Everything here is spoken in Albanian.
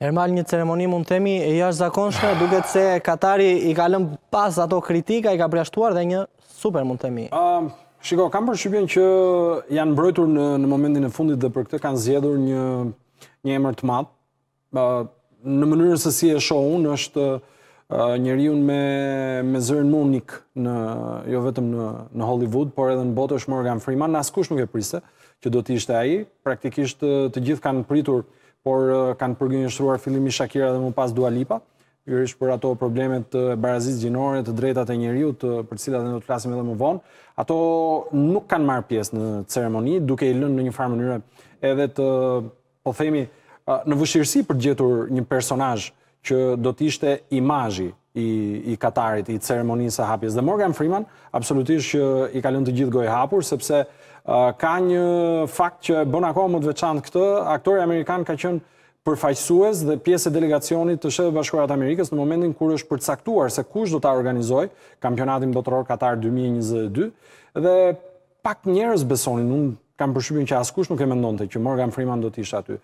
Ermal, një ceremoni mund temi e jash zakonshme, duket se Katari i kalëm pas ato kritika, i ka preashtuar dhe një super mund temi. Shiko, kam përshypjen që janë mbrojtur në momentin e fundit dhe për këtë kanë zjedhur një emër të matë. Në mënyrën se si e shohun, është njëriun me zërën në, jo vetëm në Hollywood, por edhe në botë është Morgan Freeman, në askush nuk e priste që do ishte aji, praktikisht të gjithë kanë pritur por uh, kanë përgjënjështruar filimi Shakira dhe më pas Dua Lipa, jërishë për ato problemet të barazis gjinore të drejtate njëriut, për cilat dhe në të klasim edhe më vonë, ato nuk kanë marë pjesë në ceremoni, duke i lënë në një farë mënyre edhe të, po themi, uh, në vëshirësi për gjetur një personaj që do t'ishte imajji i Katarit, i ceremonisë e hapjes. Dhe Morgan Freeman, absolutisht që i kalën të gjithë gojë hapur, sepse uh, ka një fakt që bën akoha më të veçantë këtë, aktori Amerikan ka qënë përfajsues dhe pjesë e delegacionit të Shëve Bashkuarat Amerikës në momentin kur është përcaktuar se kush do të organizoj kampionatin botëror Katar 2022 dhe pak njerës besonin, unë kam përshybin që askush nuk e të që Morgan Freeman do t'ishtë aty.